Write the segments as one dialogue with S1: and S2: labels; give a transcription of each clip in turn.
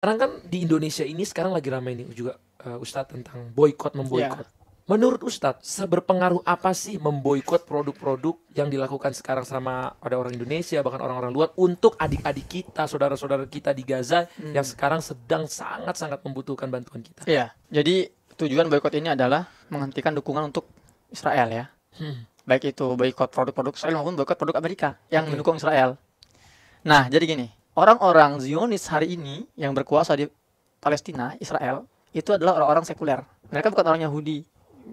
S1: sekarang kan di Indonesia ini sekarang lagi ramai nih juga uh, Ustadz tentang boykot memboykot Yeah. Menurut Ustadz, seberpengaruh apa sih memboykot produk-produk yang dilakukan sekarang sama ada orang Indonesia bahkan orang-orang luar untuk adik-adik kita, saudara-saudara kita di Gaza hmm. yang sekarang sedang sangat-sangat membutuhkan bantuan kita? Iya. Jadi tujuan boykot ini adalah menghentikan
S2: dukungan untuk Israel ya. Hmm. Baik itu boykot produk-produk Israel maupun boykot produk Amerika yang hmm. mendukung Israel. Nah, jadi gini, orang-orang Zionis hari ini yang berkuasa di Palestina, Israel, itu adalah orang-orang sekuler. Mereka bukan orang Yahudi,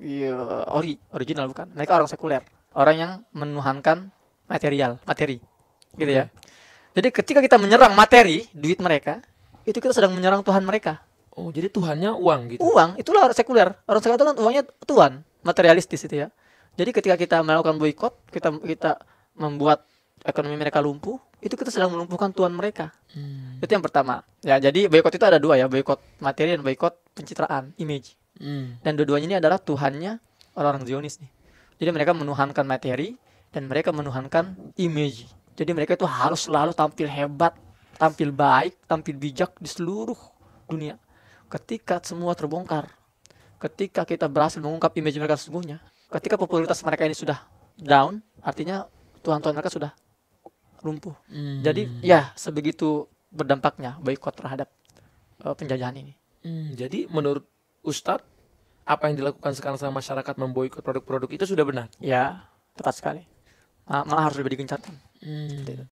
S2: iya. ori, original bukan. Mereka orang sekuler, orang yang menuhankan material, materi, gitu ya. Jadi ketika kita menyerang materi, duit mereka, itu kita sedang menyerang Tuhan mereka. Oh, jadi Tuhannya
S1: uang gitu? Uang,
S2: itulah orang sekuler. Orang sekuler itu kan uangnya Tuhan, materialistis itu ya. Jadi ketika kita melakukan boykot, kita kita membuat ekonomi mereka lumpuh, itu kita sedang melumpuhkan tuan mereka. Hmm. Itu yang pertama. Ya, jadi boykot itu ada dua ya, boykot materi dan boykot pencitraan, image. Hmm. Dan dua-duanya ini adalah tuhannya orang-orang Zionis nih. Jadi mereka menuhankan materi dan mereka menuhankan image. Jadi mereka itu harus selalu tampil hebat, tampil baik, tampil bijak di seluruh dunia. Ketika semua terbongkar, ketika kita berhasil mengungkap image mereka sesungguhnya, ketika popularitas mereka ini sudah down, artinya tuhan-tuhan mereka sudah
S1: lumpuh. Hmm. Jadi ya sebegitu berdampaknya boykot terhadap uh, penjajahan ini. Hmm. Jadi menurut Ustadz apa yang dilakukan sekarang sama masyarakat memboikot produk-produk itu sudah benar?
S2: Ya, tepat sekali. Malah harus lebih digencarkan. Hmm. Gitu.